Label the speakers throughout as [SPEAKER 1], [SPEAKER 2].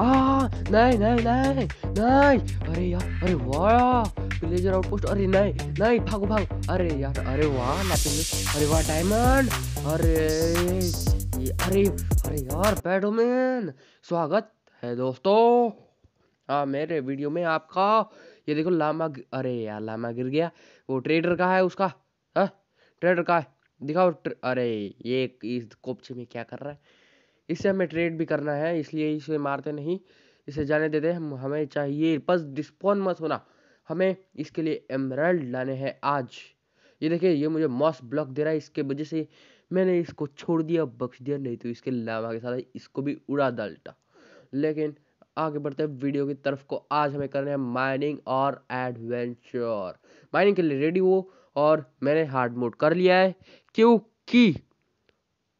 [SPEAKER 1] आ नहीं नहीं नहीं नहीं अरे यार अरे वाह विलेजर आउटपोस्ट अरे नहीं नहीं भागो भाग अरे यार अरे वाह लैपिंग अरे वाह डायमंड अरे ये अरे अरे यार पैडोमैन स्वागत है दोस्तों हाँ मेरे वीडियो में आपका ये देखो लामा अरे यार लामा गिर गया वो ट्रेडर का है उसका हाँ ट्रेडर का है दिखाओ अरे ये इस कोपचे में क्या कर रहा है इसे हमें ट्रेड भी करना है इसलिए इसे मारते नहीं इसे जाने देते हम हमें चाहिए बस डिस्पॉन मत होना हमें इसके लिए एमरल्ड लाने हैं आज ये देखिए ये मुझे मॉस ब्लॉक दे रहा है इसके वजह से मैंने इसको छोड़ दिया बख्श दिया नहीं तो इसके लावा के साथ इसको भी उड़ा डालता लेकिन आगे बढ़ते हैं वीडियो की तरफ को आज हमें करना है माइनिंग और एडवेंचर माइनिंग के लिए रेडी हो और मैंने हार्ड मोड कर लिया है क्योंकि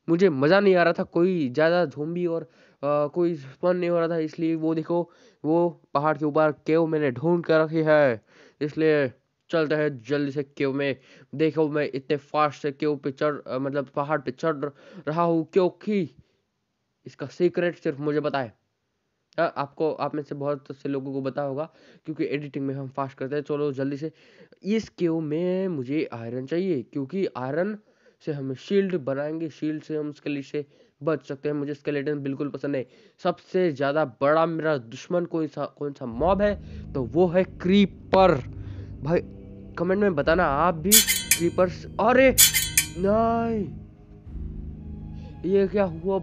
[SPEAKER 1] मुझे मज़ा नहीं आ रहा था कोई ज़्यादा झोंबी और कोई स्पन नहीं हो रहा था इसलिए वो देखो वो पहाड़ के ऊपर केव मैंने ढूंढ कर रखी है इसलिए चलते हैं जल्दी से केव में देखो मैं इतने फास्ट से केव पे चढ़ मतलब पहाड़ पे चढ़ रहा हूँ क्योंकि इसका सीक्रेट सिर्फ मुझे पता है आपको आप में से बहुत से लोगों को बता होगा क्योंकि एडिटिंग में हम फास्ट करते हैं चलो जल्दी से इस केव में मुझे आयरन चाहिए क्योंकि आयरन से हम शील्ड बनाएंगे शील्ड से हम उसके से बच सकते हैं मुझे स्केलेटन बिल्कुल पसंद नहीं सबसे ज़्यादा बड़ा मेरा दुश्मन कोई सा कौन सा मॉब है तो वो है क्रीपर भाई कमेंट में बताना आप भी क्रीपर अरे नहीं ये क्या हुआ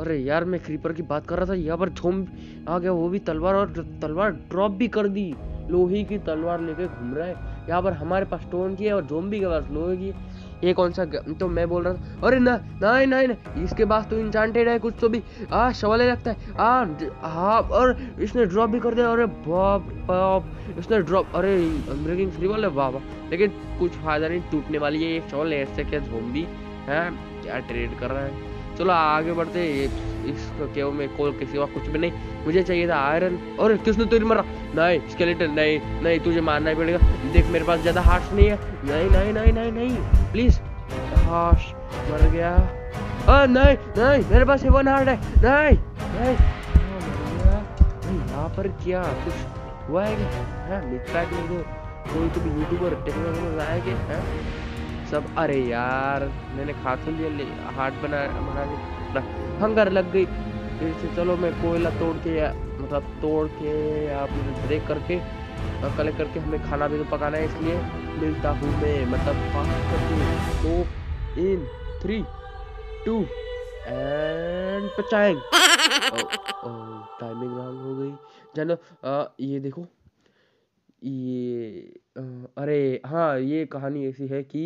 [SPEAKER 1] अरे यार मैं क्रीपर की बात कर रहा था यहाँ पर झोम आ गया वो भी तलवार और तलवार ड्रॉप भी कर दी लोहे की तलवार लेके घूम रहा है यहाँ पर हमारे पास स्टोन की है और भी के पास लोहे की ये कौन सा तो मैं बोल रहा था अरे ना नहीं नहीं इसके पास तो इंचांटेड है कुछ तो भी आ शवाले लगता है आ हाँ और इसने ड्रॉप भी कर दिया अरे बाप बाप इसने ड्रॉप अरे ब्रेकिंग फ्री वाले वाह लेकिन कुछ फायदा नहीं टूटने वाली है ये सवाल ऐसे से क्या झोंबी है क्या ट्रेड कर रहा है चलो आगे बढ़ते इस केव में कोल के सिवा कुछ भी नहीं मुझे चाहिए था आयरन और किसने तुझे मरा नहीं स्केलेटन नहीं नहीं तुझे मारना ही पड़ेगा देख मेरे पास ज़्यादा हार्श नहीं है नहीं नहीं नहीं नहीं नहीं प्लीज़ हार्श मर गया आ, नहीं नहीं मेरे पास वन हार्ट है नहीं हाँ, नहीं यहाँ पर क्या कुछ हुआ है क्या मिड पैक में कोई तो भी यूट्यूबर टेक्नोलॉजी में आया क्या हाँ? सब अरे यार मैंने खा तो लिया ले हार्ट बना बना के हंगर लग गई फिर से चलो मैं कोयला तोड़ के या मतलब तोड़ के या ब्रेक करके कलेक्ट करके हमें खाना भी तो पकाना है इसलिए मिलता हूँ मैं मतलब fast in three two and पचाएंग टाइमिंग रॉन्ग हो गई जानो ये देखो ये आ, अरे हाँ ये कहानी ऐसी है कि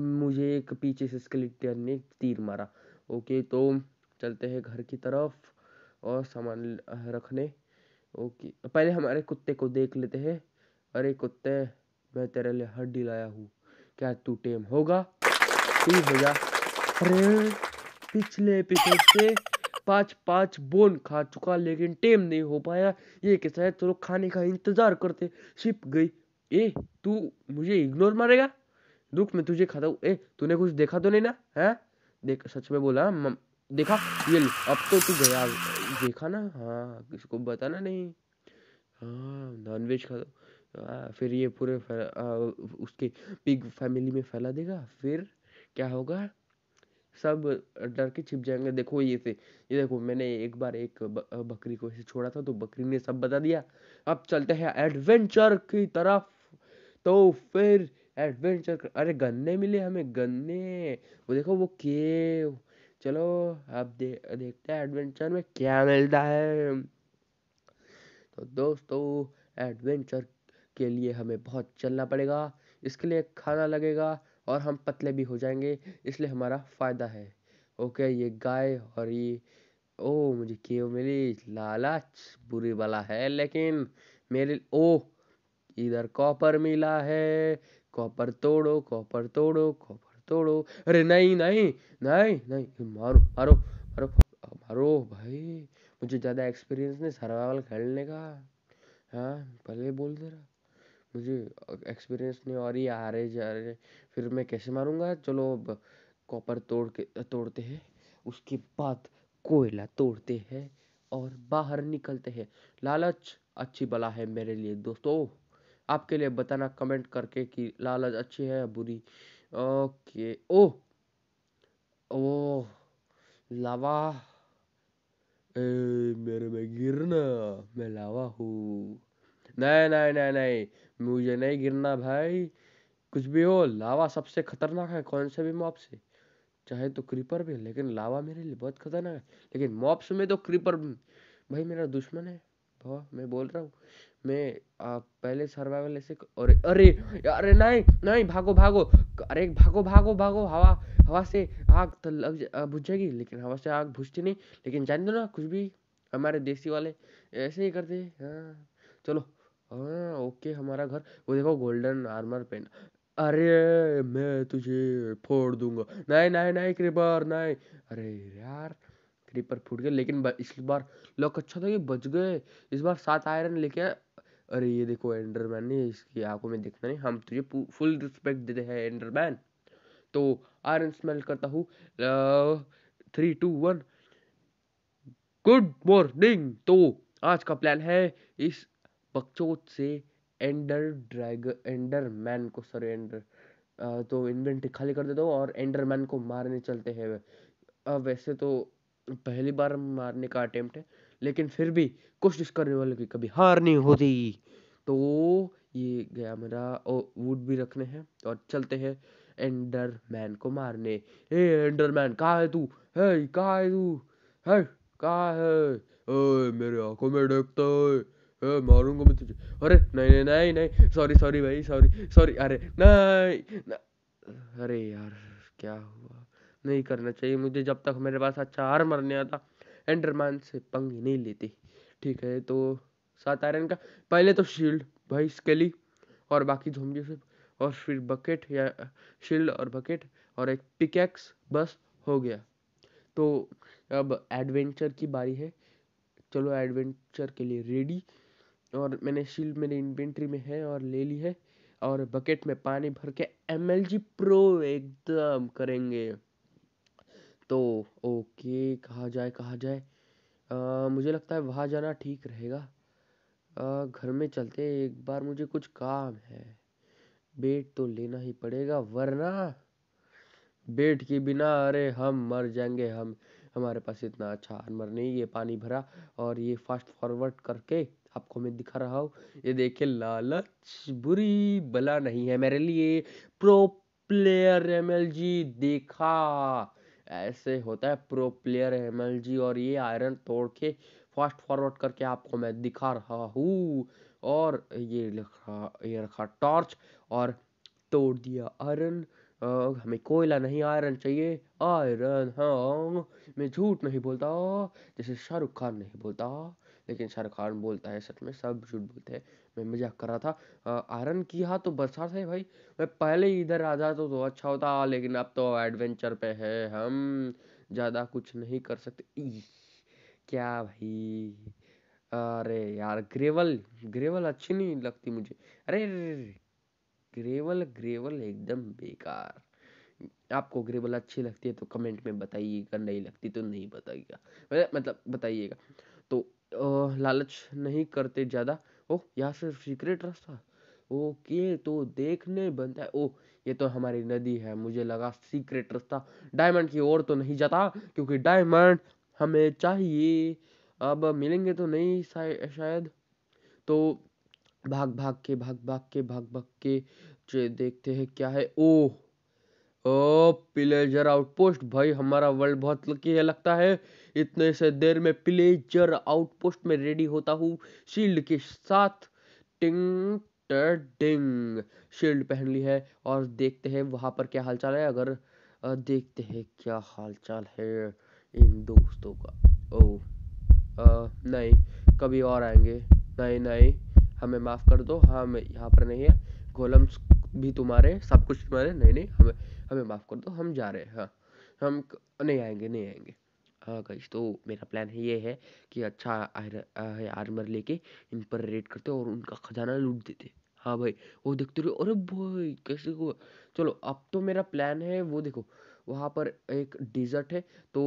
[SPEAKER 1] मुझे एक पीछे से स्केलेटन ने तीर मारा ओके तो चलते हैं घर की तरफ और सामान रखने ओके पहले हमारे कुत्ते को देख लेते हैं अरे कुत्ते मैं तेरे लिए हड्डी लाया हूँ क्या तू टेम होगा तू हो जा अरे पिछले एपिसोड से पाँच पाँच बोन खा चुका लेकिन टेम नहीं हो पाया ये कैसा शायद चलो खाने का इंतजार करते शिप गई ए तू मुझे इग्नोर मारेगा दुख मैं तुझे खाता हूँ ए तूने कुछ देखा तो नहीं ना है देख सच में बोला म, देखा ये अब तो तू गया देखा ना हाँ किसी को बताना नहीं हाँ नॉन वेज खा दो हाँ, फिर ये पूरे उसके बिग फैमिली में फैला देगा फिर क्या होगा सब डर के छिप जाएंगे देखो ये से ये देखो मैंने एक बार एक बकरी को ऐसे छोड़ा था तो बकरी ने सब बता दिया अब चलते हैं एडवेंचर की तरफ तो फिर एडवेंचर कर अरे गन्ने मिले हमें गन्ने वो देखो वो केव चलो अब दे, देखते हैं एडवेंचर में क्या मिलता है तो दोस्तों एडवेंचर के लिए हमें बहुत चलना पड़ेगा इसके लिए खाना लगेगा और हम पतले भी हो जाएंगे इसलिए हमारा फ़ायदा है ओके ये गाय और ये ओ मुझे केव मिली लालच बुरी वाला है लेकिन मेरे ओ इधर कॉपर मिला है कॉपर तोड़ो कॉपर तोड़ो कॉपर तोड़ो अरे नहीं नहीं नहीं नहीं मारो मारो मारो मारो भाई मुझे ज़्यादा एक्सपीरियंस नहीं सर्वाइवल खेलने का हाँ पहले बोल दे रहा मुझे एक्सपीरियंस नहीं और ही आ रहे जा रहे फिर मैं कैसे मारूंगा चलो कॉपर तोड़ के तोड़ते हैं उसके बाद कोयला तोड़ते हैं और बाहर निकलते हैं लालच अच्छी बला है मेरे लिए दोस्तों आपके लिए बताना कमेंट करके कि लालच अच्छी है या बुरी ओके ओ ओ लावा ए, मेरे में गिरना मैं लावा हूँ नहीं नहीं नहीं नहीं मुझे नहीं गिरना भाई कुछ भी हो लावा सबसे खतरनाक है कौन से भी मॉप से चाहे तो क्रीपर भी लेकिन लावा मेरे लिए बहुत खतरनाक है लेकिन मॉप्स में तो क्रीपर भाई मेरा दुश्मन है भवा तो मैं बोल रहा हूँ मैं आ, पहले सर्वाइवल ऐसे अरे अरे अरे नहीं नहीं भागो भागो अरे भागो भागो भागो हवा हवा से आग तो लग बुझ जाएगी लेकिन हवा से आग बुझती नहीं लेकिन जान दो ना कुछ भी हमारे देसी वाले ऐसे ही करते हाँ चलो हाँ ओके हमारा घर वो देखो गोल्डन आर्मर पेन अरे मैं तुझे फोड़ दूंगा नहीं नहीं नहीं क्रिबर नहीं अरे यार क्रीपर फूट गया लेकिन इस बार लक अच्छा था कि बच गए इस बार सात आयरन लेके आए अरे ये देखो एंडरमैन ने इसकी आंखों में देखना नहीं हम तुझे फुल रिस्पेक्ट देते हैं एंडरमैन तो आयरन स्मेल करता हूँ three two one good morning तो आज का प्लान है इस बकचोद से एंडर ड्रैग एंडर मैन को सरेंडर तो इन्वेंट्री खाली कर देता हूँ और एंडरमैन को मारने चलते हैं अब वैसे तो पहली बार मारने का अटेम्प्ट है लेकिन फिर भी कोशिश करने वाले की कभी हार नहीं होती तो ये गया मेरा वुड भी रखने हैं और चलते हैं एंडरमैन को मारने ए एंडरमैन कहा है तू है कहा है तू है कहा है ए, मेरे आंखों में देखता है ए, मारूंगा मैं तुझे अरे नहीं नहीं नहीं नहीं सॉरी सॉरी भाई सॉरी सॉरी अरे नहीं, अरे यार क्या हो नहीं करना चाहिए मुझे जब तक मेरे पास अच्छा हार मरने आता एंडरमैन से पंग नहीं लेती ठीक है तो सात आयरन का पहले तो शील्ड भाई स्केली और बाकी जोम्बी से और फिर बकेट या शील्ड और बकेट और एक पिकेक्स बस हो गया तो अब एडवेंचर की बारी है चलो एडवेंचर के लिए रेडी और मैंने शील्ड मेरे इन्वेंट्री में है और ले ली है और बकेट में पानी भर के एम प्रो एकदम करेंगे तो ओके कहा जाए कहा जाए आ, मुझे लगता है वहाँ जाना ठीक रहेगा घर में चलते एक बार मुझे कुछ काम है बेड तो लेना ही पड़ेगा वरना बेड के बिना अरे हम मर जाएंगे हम हमारे पास इतना अच्छा आर्मर नहीं ये पानी भरा और ये फास्ट फॉरवर्ड करके आपको मैं दिखा रहा हूँ ये देखे लालच बुरी बला नहीं है मेरे लिए प्रो प्लेयर एम देखा ऐसे होता है प्रो प्लेयर है एम और ये आयरन तोड़ के फास्ट फॉरवर्ड करके आपको मैं दिखा रहा हूँ और ये रखा ये रखा टॉर्च और तोड़ दिया आयरन हमें कोयला नहीं आयरन चाहिए आयरन हाँ मैं झूठ नहीं बोलता जैसे शाहरुख खान नहीं बोलता लेकिन शाहरुख खान बोलता है सच में सब झूठ बोलते हैं मैं मजाक कर रहा था आयरन किया हाँ, तो बरसात है भाई मैं पहले ही इधर आ जाता तो, तो अच्छा होता लेकिन अब तो एडवेंचर पे है हम ज़्यादा कुछ नहीं कर सकते क्या भाई अरे यार ग्रेवल ग्रेवल अच्छी नहीं लगती मुझे अरे ग्रेवल ग्रेवल एकदम बेकार आपको ग्रेवल अच्छी लगती है तो कमेंट में बताइएगा नहीं लगती तो नहीं बताइएगा मतलब, मतलब बताइएगा तो लालच नहीं करते ज़्यादा ओ यहाँ से सीक्रेट रास्ता ओके तो देखने बनता है ओ ये तो हमारी नदी है मुझे लगा सीक्रेट रास्ता डायमंड की ओर तो नहीं जाता क्योंकि डायमंड हमें चाहिए अब मिलेंगे तो नहीं शायद तो भाग भाग के भाग भाग के भाग भाग के देखते हैं क्या है ओ, ओ पिलेजर आउटपोस्ट भाई हमारा वर्ल्ड बहुत लकी है लगता है इतने से देर में प्लेजर आउटपोस्ट में रेडी होता हूँ शील्ड के साथ टिंग शील्ड पहन ली है और देखते हैं वहां पर क्या हालचाल है अगर देखते हैं क्या हालचाल है इन दोस्तों का ओ आ, नहीं कभी और आएंगे नहीं नहीं हमें माफ़ कर दो हम यहाँ पर नहीं है गोलम्स भी तुम्हारे सब कुछ तुम्हारे नहीं नहीं हमें हमें माफ़ कर दो हम जा रहे हैं हाँ हम नहीं आएंगे नहीं आएंगे हाँ गाइस तो मेरा प्लान है ये है कि अच्छा आर्मर लेके इन पर रेड करते और उनका खजाना लूट देते हाँ भाई वो देखते रहे अरे भाई कैसे को चलो अब तो मेरा प्लान है वो देखो वहाँ पर एक डिजर्ट है तो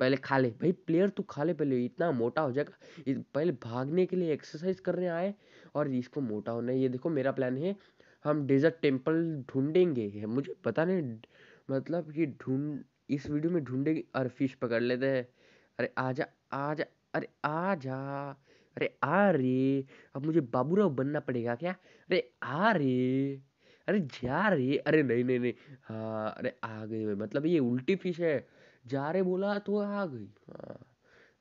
[SPEAKER 1] पहले खा ले भाई प्लेयर तू तो खा ले पहले इतना मोटा हो जाएगा पहले भागने के लिए एक्सरसाइज करने आए और इसको मोटा होना है ये देखो मेरा प्लान है हम डेजर्ट टेम्पल ढूंढेंगे मुझे पता नहीं मतलब कि ढूंढ इस वीडियो में ढूंढेगी अरे फिश पकड़ लेते हैं अरे आजा आजा अरे आजा अरे आ रे अब मुझे बाबूराव बनना पड़ेगा क्या अरे आ रे अरे जा रे अरे नहीं नहीं नहीं हाँ अरे आ गई भाई मतलब ये उल्टी फिश है जा रे बोला तो आ गई हाँ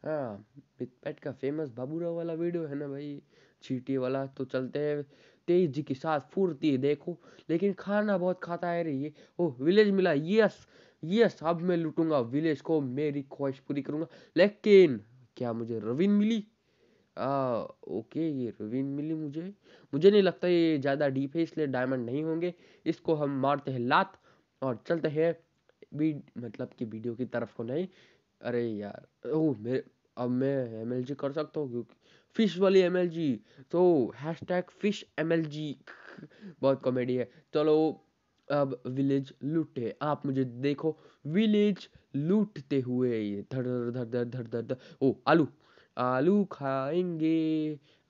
[SPEAKER 1] हाँ पैट का फेमस बाबूराव वाला वीडियो है ना भाई चीटी वाला तो चलते हैं तेज जी के साथ फुर्ती देखो लेकिन खाना बहुत खाता है रे ये ओह विलेज मिला यस ये सब मैं लूटूंगा विलेज को मेरी ख्वाहिश पूरी करूंगा लेकिन क्या मुझे रवीन मिली आ, ओके ये रवीन मिली मुझे मुझे नहीं लगता ये ज़्यादा डीप है इसलिए डायमंड नहीं होंगे इसको हम मारते हैं लात और चलते हैं भी मतलब कि वीडियो की तरफ को नहीं अरे यार ओ मेरे अब मैं एम कर सकता हूँ क्योंकि फिश वाली एम तो हैश टैग फिश एम बहुत कॉमेडी है चलो अब विलेज लूटे आप मुझे देखो विलेज लूटते हुए ये धड़ धड़ धड़ धड़ धड़ धड़ ओ आलू आलू खाएंगे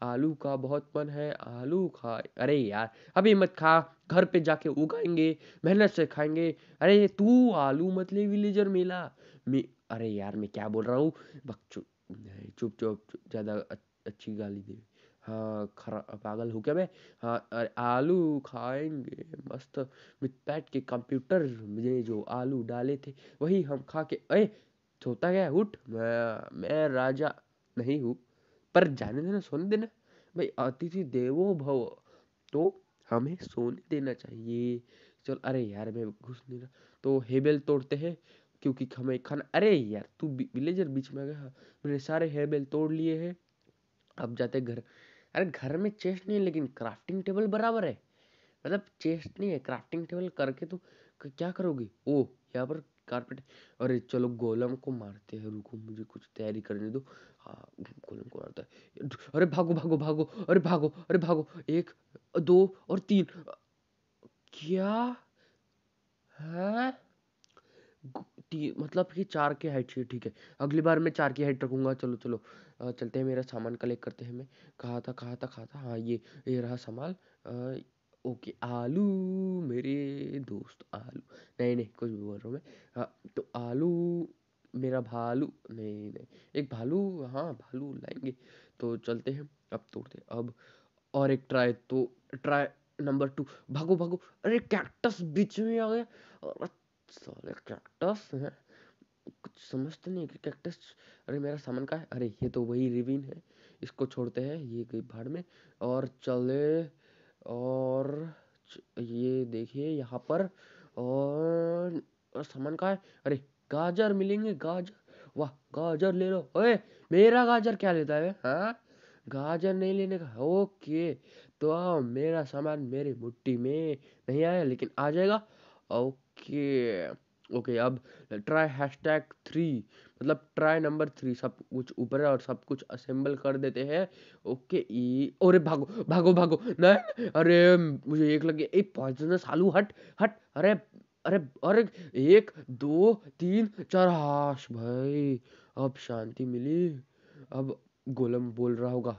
[SPEAKER 1] आलू का बहुत मन है आलू खा अरे यार अभी मत खा घर पे जाके उगाएंगे मेहनत से खाएंगे अरे तू आलू मत ले विलेजर मेला मैं अरे यार मैं क्या बोल रहा हूँ चुप चुप ज़्यादा अच्छी गाली दे हाँ पागल हो क्या मैं हाँ आलू खाएंगे मस्त विद पैट के कंप्यूटर में जो आलू डाले थे वही हम खा के अरे सोता गया उठ मैं मैं राजा नहीं हूँ पर जाने देना सोने देना भाई अतिथि देवो भव तो हमें सोने देना चाहिए चल अरे यार मैं घुस नहीं रहा तो हेबेल तोड़ते हैं क्योंकि हमें खाना अरे यार तू विलेजर बीच में गया मैंने सारे हेबेल तोड़ लिए हैं अब जाते घर अरे घर में चेस्ट नहीं है लेकिन क्राफ्टिंग टेबल बराबर है मतलब चेस्ट नहीं है क्राफ्टिंग टेबल करके तो क्या करोगे ओ यहाँ पर कारपेट अरे चलो गोलम को मारते हैं रुको मुझे कुछ तैयारी करने दो हाँ गोलम को मारता है अरे भागो भागो भागो अरे भागो अरे भागो एक दो और तीन क्या है टी मतलब कि चार के हाइट चाहिए ठीक है अगली बार मैं चार की हाइट रखूँगा चलो चलो चलते हैं मेरा सामान कलेक्ट करते हैं मैं कहा था कहा था कहा था हाँ ये ये रहा सामान ओके आलू मेरे दोस्त आलू नहीं नहीं कुछ भी बोल रहा हूँ मैं हाँ तो आलू मेरा भालू नहीं नहीं एक भालू हाँ भालू लाएंगे तो चलते हैं अब तोड़ते हैं अब और एक ट्राई तो ट्राई नंबर टू भागो भागो अरे कैक्टस बीच में आ गया और साले कैक्टस तो है कुछ समझते नहीं कि कैक्टस अरे मेरा सामान का है अरे ये तो वही रिविन है इसको छोड़ते हैं ये गई भाड़ में और चले और च, ये देखिए यहाँ पर और, और सामान का है अरे गाजर मिलेंगे गाजर वाह गाजर ले लो ओए मेरा गाजर क्या लेता है हाँ गाजर नहीं लेने का ओके तो आओ मेरा सामान मेरी मुट्ठी में नहीं आया लेकिन आ जाएगा ओके ओके अब ट्राई हैश टैग थ्री मतलब ट्राई नंबर थ्री सब कुछ ऊपर और सब कुछ असेंबल कर देते हैं ओके अरे भागो भागो भागो न अरे मुझे एक लगे एक पॉइजन सालू हट हट अरे अरे अरे एक दो तीन चार हाश भाई अब शांति मिली अब गोलम बोल रहा होगा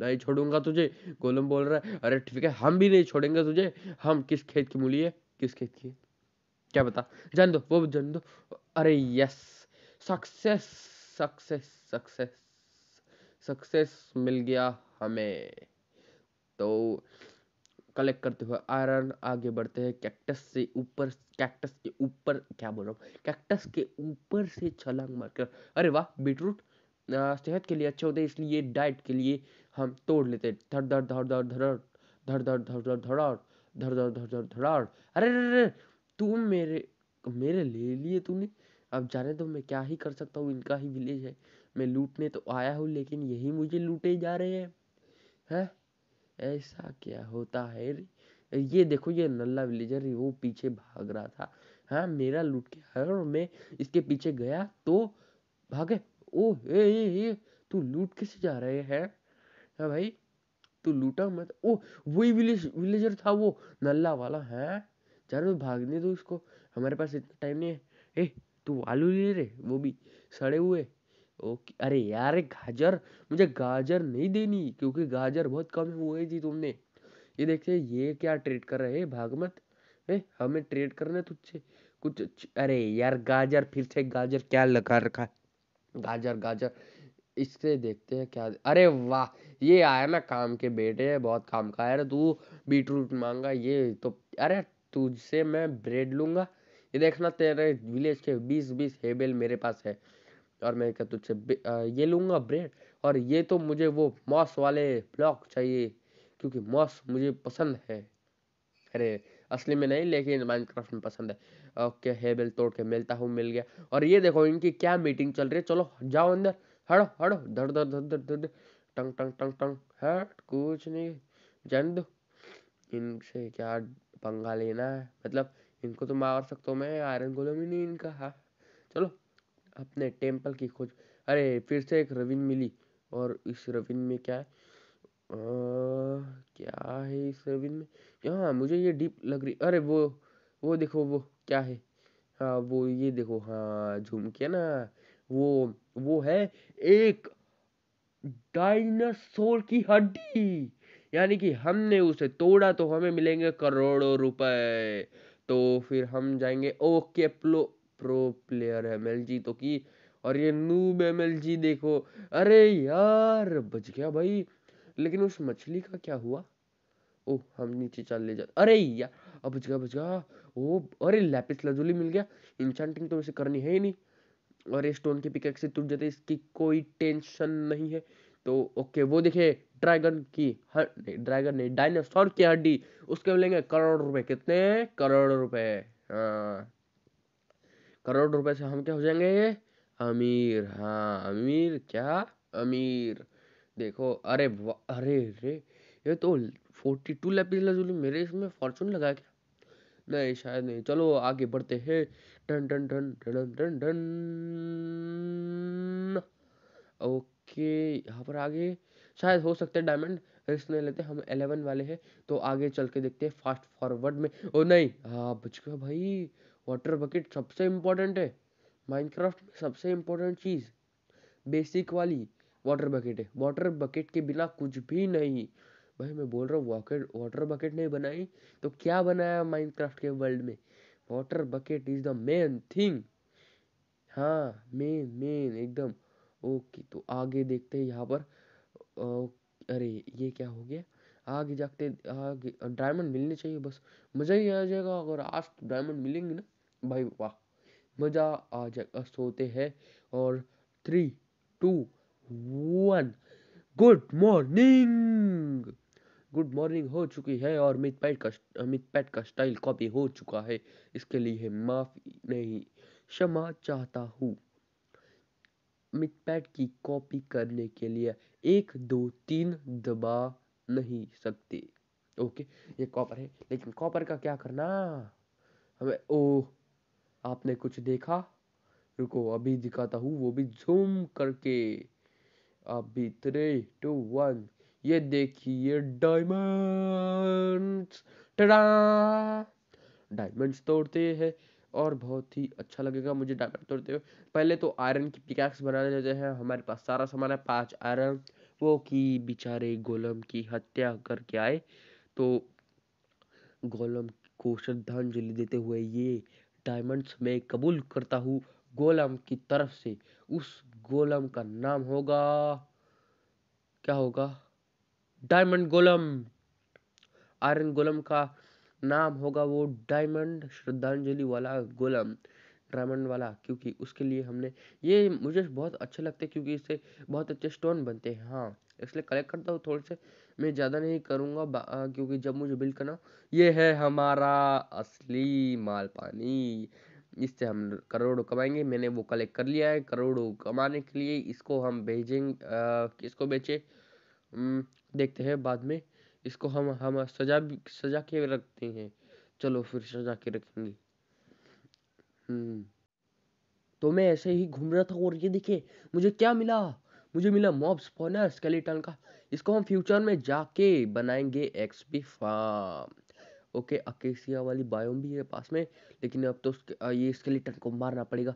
[SPEAKER 1] नहीं छोड़ूंगा तुझे गोलम बोल रहा है अरे ठीक है हम भी नहीं छोड़ेंगे तुझे हम किस खेत की मूली है किस खेत की है क्या बता जान दो वो जान दो अरे yes success success success success मिल गया हमें तो कलेक्ट करते हुए आयरन आगे बढ़ते हैं कैक्टस से ऊपर कैक्टस के ऊपर क्या बोल रहा हूँ कैक्टस के ऊपर से छलांग मारकर अरे वाह बीटरूट सेहत के लिए अच्छे होते हैं इसलिए डाइट के लिए हम तोड़ लेते हैं धड़ धड़ धड़ धड़ धड़ धड़ धड़ धड़ धड़ धड़ धड़ धड़ धड़ धड़ अरे तू मेरे मेरे ले लिए तूने अब जाने दो मैं क्या ही कर सकता हूँ इनका ही विलेज है मैं लूटने तो आया हूँ लेकिन यही मुझे लूटे जा रहे हैं है ऐसा क्या होता है ये देखो ये नल्ला विलेजर वो पीछे भाग रहा था हाँ मेरा लूट के आया और मैं इसके पीछे गया तो भागे ओ ए ए ए तू लूट कैसे जा रहे हैं है हाँ भाई तू लूटा मत ओ वही विलेज विलेजर था वो नल्ला वाला है चल भागने दो उसको हमारे पास इतना टाइम नहीं है ए तू आलू ले रे वो भी सड़े हुए ओके अरे यार गाजर मुझे गाजर नहीं देनी क्योंकि गाजर बहुत कम हुए थी तुमने ये देखते ये क्या ट्रेड कर रहे है ए हमें ट्रेड करना तुझसे कुछ अरे यार गाजर फिर से गाजर क्या लगा रखा गाजर गाजर इससे देखते हैं क्या अरे वाह ये आया ना काम के बेटे बहुत काम का है तू बीटरूट मांगा ये तो अरे तुझसे मैं ब्रेड लूंगा ये देखना तेरे विलेज के बीस बीस हेबेल मेरे पास है और मैं क्या तुझसे ये लूंगा ब्रेड और ये तो मुझे वो मॉस वाले ब्लॉक चाहिए क्योंकि मॉस मुझे पसंद है अरे असली में नहीं लेकिन माइनक्राफ्ट में पसंद है ओके हेबेल तोड़ के मिलता हूँ मिल गया और ये देखो इनकी क्या मीटिंग चल रही है चलो जाओ अंदर हड़ो हड़ो धड़ धड़ धड़ धड़ धड़ टंग टंग टंग टंग हट कुछ नहीं जान दो इनसे क्या पंगा लेना है मतलब इनको तो मार सकता हूँ मैं आयरन गोलम ही नहीं इनका हाँ चलो अपने टेम्पल की खोज अरे फिर से एक रविन मिली और इस रविन में क्या है आ, क्या है इस रविन में यहाँ मुझे ये डीप लग रही अरे वो वो देखो वो क्या है हाँ वो ये देखो हाँ झूम के ना वो वो है एक डायनासोर की हड्डी यानी कि हमने उसे तोड़ा तो हमें मिलेंगे करोड़ों रुपए तो फिर हम जाएंगे ओके प्लो pro player M L G तो की और ये नूब एम एल जी देखो अरे यार बच गया भाई लेकिन उस मछली का क्या हुआ ओ हम नीचे चल ले जाते अरे यार अब बच गया बच गया ओ अरे लैपिस लजुली मिल गया इंचांटिंग तो वैसे करनी है ही नहीं और ये स्टोन के पिकेक से टूट जाते इसकी कोई टेंशन नहीं है तो ओके वो देखिए ड्रैगन की हड्डी ड्रैगन नहीं डायनासोर की हड्डी उसके मिलेंगे करोड़ रुपए कितने करोड़ रुपए हाँ। करोड़ रुपए से हम क्या हो जाएंगे अमीर हाँ अमीर क्या अमीर देखो अरे अरे अरे ये तो फोर्टी टू लैप मेरे इसमें फॉर्चून लगा क्या नहीं शायद नहीं चलो आगे बढ़ते हैं टन ओके कि यहाँ पर आगे शायद हो सकता है डायमंड रिस्क नहीं लेते हम एलेवन वाले हैं तो आगे चल के देखते हैं फास्ट फॉरवर्ड में ओ नहीं हाँ बच गया भाई वाटर बकेट सबसे इम्पोर्टेंट है माइनक्राफ्ट में सबसे इम्पोर्टेंट चीज़ बेसिक वाली वाटर बकेट है वाटर बकेट के बिना कुछ भी नहीं भाई मैं बोल रहा हूँ वॉकेट वाटर बकेट नहीं बनाई तो क्या बनाया माइनक्राफ्ट के वर्ल्ड में water bucket is the main thing हाँ मेन मेन एकदम ओके तो आगे देखते हैं यहाँ पर अरे ये क्या हो गया आगे जाते आगे डायमंड मिलने चाहिए बस मज़ा ही आ जाएगा अगर आज डायमंड तो मिलेंगे ना भाई वाह मज़ा आ जाएगा सोते हैं और three two one good morning good morning हो चुकी है और मित पैट का अमित पैट का स्टाइल कॉपी हो चुका है इसके लिए माफ़ी नहीं क्षमा चाहता हूँ मिटपैट की कॉपी करने के लिए एक दो तीन दबा नहीं सकते ओके ये कॉपर है लेकिन कॉपर का क्या करना हमें ओ आपने कुछ देखा रुको अभी दिखाता हूँ वो भी जूम करके अभी थ्री टू वन ये देखिए डायमंड्स डायमंड्स तोड़ते हैं और बहुत ही अच्छा लगेगा मुझे डायमंड तोड़ते हुए पहले तो आयरन की पिकैक्स बनाने लेते हैं हमारे पास सारा सामान है पाँच आयरन वो कि बेचारे गोलम की हत्या करके आए तो गोलम को श्रद्धांजलि देते हुए ये डायमंड्स में कबूल करता हूँ गोलम की तरफ से उस गोलम का नाम होगा क्या होगा डायमंड गोलम आयरन गोलम का नाम होगा वो डायमंड श्रद्धांजलि वाला गोलम डायमंड वाला क्योंकि उसके लिए हमने ये मुझे बहुत अच्छे लगते हैं क्योंकि इससे बहुत अच्छे स्टोन बनते हैं हाँ इसलिए कलेक्ट करता हूँ थोड़े से मैं ज़्यादा नहीं करूँगा क्योंकि जब मुझे बिल करना ये है हमारा असली माल पानी इससे हम करोड़ों कमाएंगे मैंने वो कलेक्ट कर लिया है करोड़ों कमाने के लिए इसको हम भेजेंगे इसको बेचे देखते हैं बाद में इसको हम हम सजा सजा के रखते हैं चलो फिर सजा के रखेंगे हम्म। तो मैं ऐसे ही घूम रहा था और ये देखे मुझे क्या मिला मुझे मिला मॉब स्पॉनर स्केलेटन का इसको हम फ्यूचर में जाके बनाएंगे एक्सपी फार्म ओके अकेसिया वाली बायोम भी है पास में लेकिन अब तो ये स्केलेटन को मारना पड़ेगा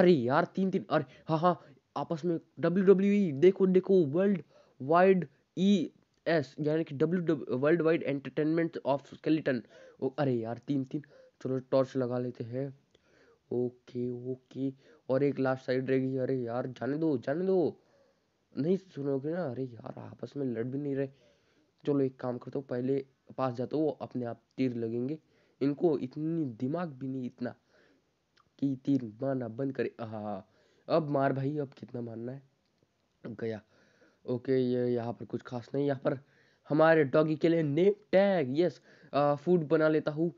[SPEAKER 1] अरे यार तीन तीन अरे हाँ हाँ आपस में डब्ल्यू डब्ल्यू e, देखो देखो वर्ल्ड वाइड ई एस यानी कि W W world wide entertainment of skeleton ओ अरे यार तीन तीन चलो टॉर्च लगा लेते हैं ओके ओके और एक लास्ट साइड रहेगी अरे यार जाने दो जाने दो नहीं सुनोगे ना अरे यार आपस में लड़ भी नहीं रहे चलो एक काम करता हूँ पहले पास जाता हूँ वो अपने आप तीर लगेंगे इनको इतनी दिमाग भी नहीं इतना कि तीर मारना बंद करे हाँ अब मार भाई अब कितना मारना है गया ओके ये यहाँ पर कुछ खास नहीं यहाँ पर हमारे डॉगी के लिए नेम टैग यस फूड बना लेता हूँ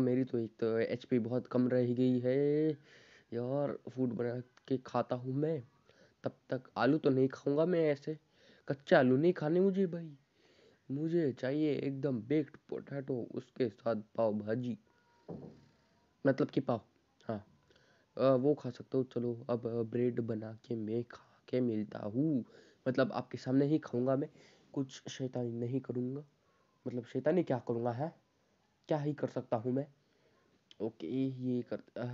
[SPEAKER 1] मेरी तो एक तो एच बहुत कम रह गई है यार फूड बना के खाता हूँ मैं तब तक आलू तो नहीं खाऊंगा मैं ऐसे कच्चा आलू नहीं खाने मुझे भाई मुझे चाहिए एकदम बेक्ड पोटैटो उसके साथ पाव भाजी मतलब कि पाव हाँ आ, वो खा सकता हूँ चलो अब ब्रेड बना के मैं खा के मिलता हूँ मतलब आपके सामने ही खाऊंगा मैं कुछ शैतानी नहीं करूंगा मतलब शैतानी क्या करूंगा है क्या ही कर सकता हूं मैं ओके ये कर आ,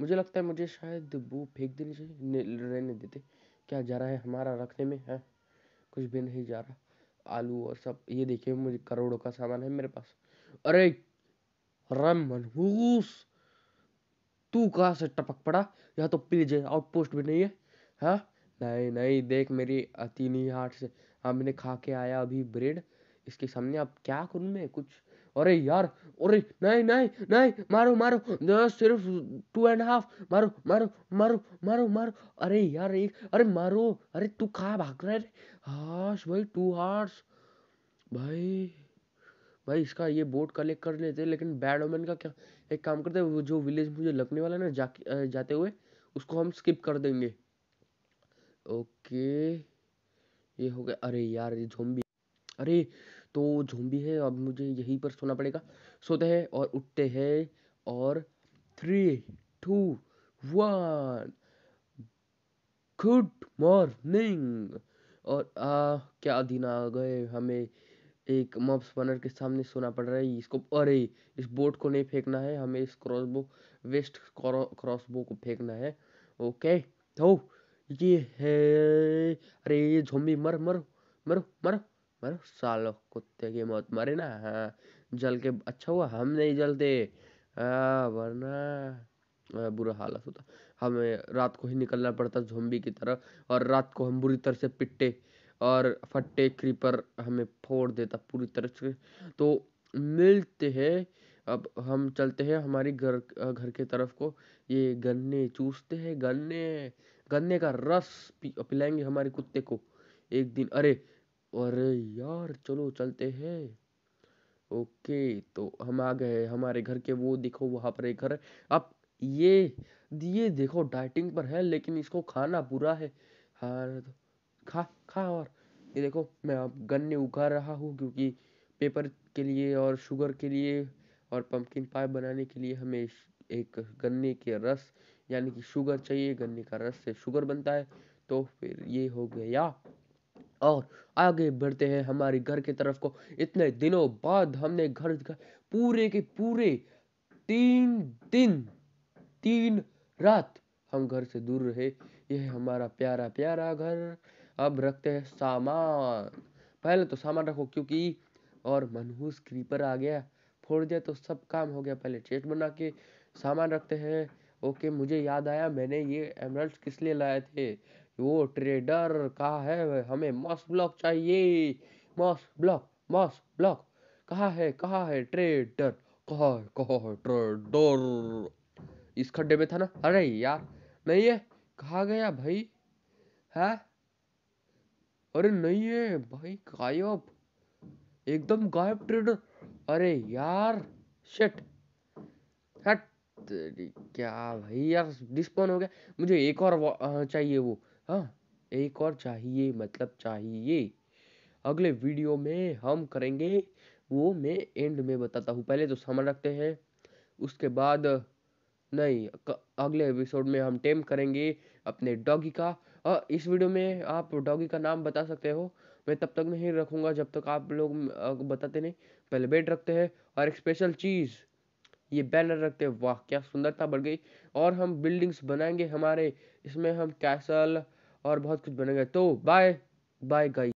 [SPEAKER 1] मुझे लगता है मुझे शायद वो फेंक देनी चाहिए रहने देते क्या जा रहा है हमारा रखने में है कुछ भी नहीं जा रहा आलू और सब ये देखिए मुझे करोड़ों का सामान है मेरे पास अरे राम मनहूस तू कहाँ से टपक पड़ा यहाँ तो पीजे आउटपोस्ट भी नहीं है हा? नहीं नहीं देख मेरी अति नहीं हाथ से मैंने खा के आया अभी ब्रेड इसके सामने अब क्या करूँ मैं कुछ अरे यार अरे नहीं नहीं नहीं मारो मारो सिर्फ टू एंड हाफ मारो मारो मारो मारो मारो अरे यार एक अरे मारो अरे तू खा भाग रहा है हाश भाई टू हार्स भाई भाई इसका ये बोट कलेक्ट कर लेते लेकिन बैड का क्या एक काम करते हैं वो जो विलेज मुझे लगने वाला है ना जाके जाते हुए उसको हम स्किप कर देंगे ओके ये हो गया अरे यार ये झोंबी अरे तो झोंबी है अब मुझे यहीं पर सोना पड़ेगा सोते हैं और उठते हैं और three two one good morning और आ क्या दिन आ गए हमें एक मॉब स्पनर के सामने सोना पड़ रहा है इसको अरे इस बोट को नहीं फेंकना है हमें इस क्रॉसबो वेस्ट क्रॉसबो को फेंकना है ओके तो ये है अरे झोंबी मर मर मरो मरो मरो सालो कुत्ते की मौत मरे ना हाँ जल के अच्छा हुआ हम नहीं जलते वरना बुरा हालत होता हमें रात को ही निकलना पड़ता झोंबी की तरह और रात को हम बुरी तरह से पिट्टे और फट्टे क्रीपर हमें फोड़ देता पूरी तरह से तो मिलते हैं अब हम चलते हैं हमारी घर घर के तरफ को ये गन्ने चूसते हैं गन्ने गन्ने का रस पिलाएंगे हमारे कुत्ते को एक दिन अरे अरे यार चलो चलते हैं ओके तो हम आ गए हमारे घर के वो देखो वहाँ पर एक घर है अब ये ये देखो डाइटिंग पर है लेकिन इसको खाना बुरा है हाँ खा खा और ये देखो मैं अब गन्ने उगा रहा हूँ क्योंकि पेपर के लिए और शुगर के लिए और पंपकिन पाए बनाने के लिए हमें एक गन्ने के रस यानी कि शुगर चाहिए गन्ने का रस से शुगर बनता है तो फिर ये हो गया और आगे बढ़ते हैं हमारे घर की तरफ को इतने दिनों बाद हमने घर पूरे के पूरे तीन दिन तीन रात हम घर से दूर रहे यह हमारा प्यारा प्यारा घर अब रखते हैं सामान पहले तो सामान रखो क्योंकि और मनहूस क्रीपर आ गया फोड़ दिया तो सब काम हो गया पहले चेट बना के सामान रखते हैं ओके मुझे याद आया मैंने ये एमरल्ड किस लिए लाए थे वो ट्रेडर कहा है हमें मॉस ब्लॉक चाहिए मॉस ब्लॉक मॉस ब्लॉक कहा है कहा है ट्रेडर कहा है कहा है ट्रेडर इस खड्डे में था ना अरे यार नहीं है कहा गया भाई है अरे नहीं है भाई गायब एकदम गायब ट्रेडर अरे यार शिट हट क्या भाई यार डिस्पोन हो गया मुझे एक और चाहिए वो हाँ एक और चाहिए मतलब चाहिए अगले वीडियो में हम करेंगे वो मैं एंड में बताता हूँ पहले तो सामान रखते हैं उसके बाद नहीं अगले एपिसोड में हम टेम करेंगे अपने डॉगी का और इस वीडियो में आप डॉगी का नाम बता सकते हो मैं तब तक नहीं रखूँगा जब तक आप लोग बताते नहीं पहले बेड रखते हैं और एक स्पेशल चीज़ ये बैनर रखते हैं वाह क्या सुंदरता बढ़ गई और हम बिल्डिंग्स बनाएंगे हमारे इसमें हम कैसल और बहुत कुछ बनेगा तो बाय बाय गाइस